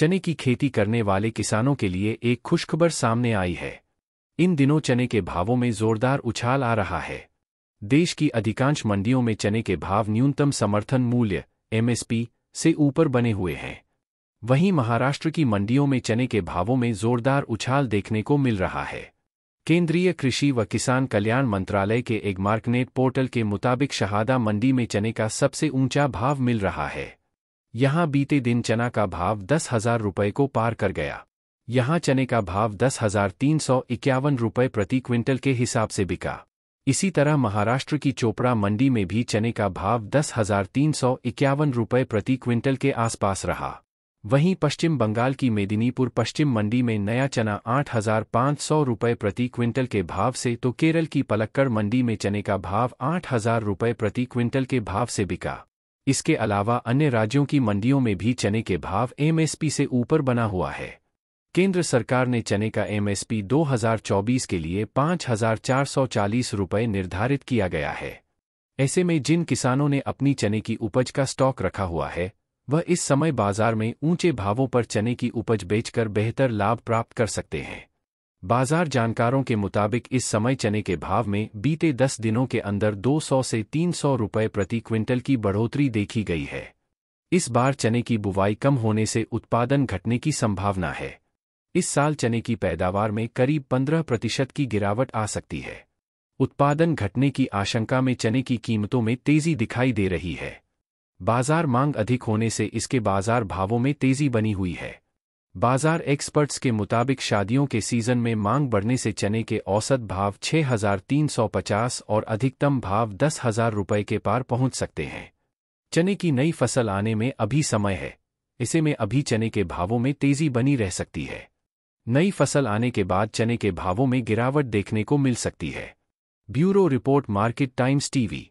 चने की खेती करने वाले किसानों के लिए एक खुशखबर सामने आई है इन दिनों चने के भावों में जोरदार उछाल आ रहा है देश की अधिकांश मंडियों में चने के भाव न्यूनतम समर्थन मूल्य एमएसपी से ऊपर बने हुए हैं वहीं महाराष्ट्र की मंडियों में चने के भावों में जोरदार उछाल देखने को मिल रहा है केंद्रीय कृषि व किसान कल्याण मंत्रालय के एक मार्कनेट पोर्टल के मुताबिक शहादा मंडी में चने का सबसे ऊंचा भाव मिल रहा है यहाँ बीते दिन चना का भाव दस हजार रुपये को पार कर गया यहां चने का भाव दस हजार तीन सौ इक्यावन रुपये प्रति क्विंटल के हिसाब से बिका इसी तरह महाराष्ट्र की चोपड़ा मंडी में भी चने का भाव दस हजार तीन सौ इक्यावन रुपये प्रति क्विंटल के आसपास रहा वहीं पश्चिम बंगाल की मेदिनीपुर पश्चिम मंडी में नया चना आठ हजार पाँच सौ रुपये प्रति क्विंटल के भाव से तो केरल की पलक्कड़ मंडी में चने का भाव आठ हजार रुपये प्रति क्विंटल के भाव से बिका इसके अलावा अन्य राज्यों की मंडियों में भी चने के भाव एमएसपी से ऊपर बना हुआ है केंद्र सरकार ने चने का एमएसपी 2024 के लिए पाँच रुपये निर्धारित किया गया है ऐसे में जिन किसानों ने अपनी चने की उपज का स्टॉक रखा हुआ है वह इस समय बाजार में ऊंचे भावों पर चने की उपज बेचकर बेहतर लाभ प्राप्त कर सकते हैं बाजार जानकारों के मुताबिक इस समय चने के भाव में बीते 10 दिनों के अंदर 200 से 300 रुपए प्रति क्विंटल की बढ़ोतरी देखी गई है इस बार चने की बुवाई कम होने से उत्पादन घटने की संभावना है इस साल चने की पैदावार में करीब 15 प्रतिशत की गिरावट आ सकती है उत्पादन घटने की आशंका में चने की कीमतों में तेजी दिखाई दे रही है बाजार मांग अधिक होने से इसके बाजार भावों में तेजी बनी हुई है बाजार एक्सपर्ट्स के मुताबिक शादियों के सीजन में मांग बढ़ने से चने के औसत भाव 6,350 और अधिकतम भाव दस हजार रुपये के पार पहुंच सकते हैं चने की नई फसल आने में अभी समय है इसे में अभी चने के भावों में तेजी बनी रह सकती है नई फसल आने के बाद चने के भावों में गिरावट देखने को मिल सकती है bureau report Market Times TV